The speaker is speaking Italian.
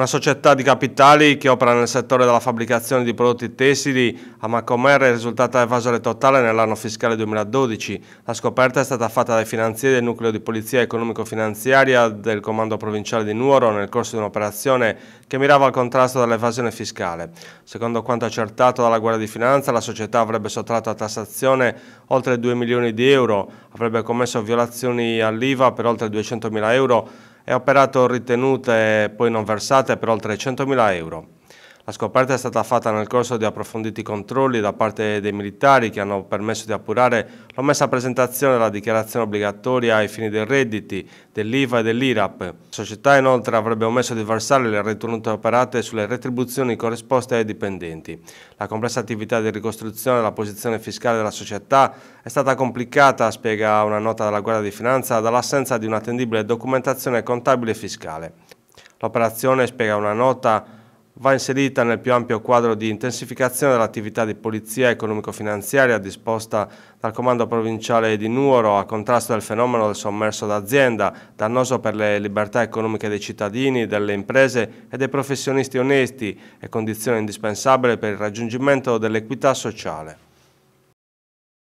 una società di capitali che opera nel settore della fabbricazione di prodotti tessili a Macomer è risultata evasore totale nell'anno fiscale 2012. La scoperta è stata fatta dai finanzieri del nucleo di polizia economico-finanziaria del comando provinciale di Nuoro nel corso di un'operazione che mirava al contrasto dell'evasione fiscale. Secondo quanto accertato dalla Guardia di Finanza, la società avrebbe sottratto a tassazione oltre 2 milioni di euro, avrebbe commesso violazioni all'IVA per oltre 200 mila euro e operato ritenute poi non versate per oltre 100.000 euro. La scoperta è stata fatta nel corso di approfonditi controlli da parte dei militari che hanno permesso di appurare l'omessa presentazione della dichiarazione obbligatoria ai fini dei redditi, dell'IVA e dell'IRAP. La società inoltre avrebbe omesso di versare le ritenute operate sulle retribuzioni corrisposte ai dipendenti. La complessa attività di ricostruzione della posizione fiscale della società è stata complicata, spiega una nota della Guardia di Finanza, dall'assenza di un'attendibile documentazione contabile e fiscale. L'operazione, spiega una nota, va inserita nel più ampio quadro di intensificazione dell'attività di polizia economico-finanziaria disposta dal Comando Provinciale di Nuoro a contrasto del fenomeno del sommerso d'azienda, dannoso per le libertà economiche dei cittadini, delle imprese e dei professionisti onesti e condizione indispensabile per il raggiungimento dell'equità sociale.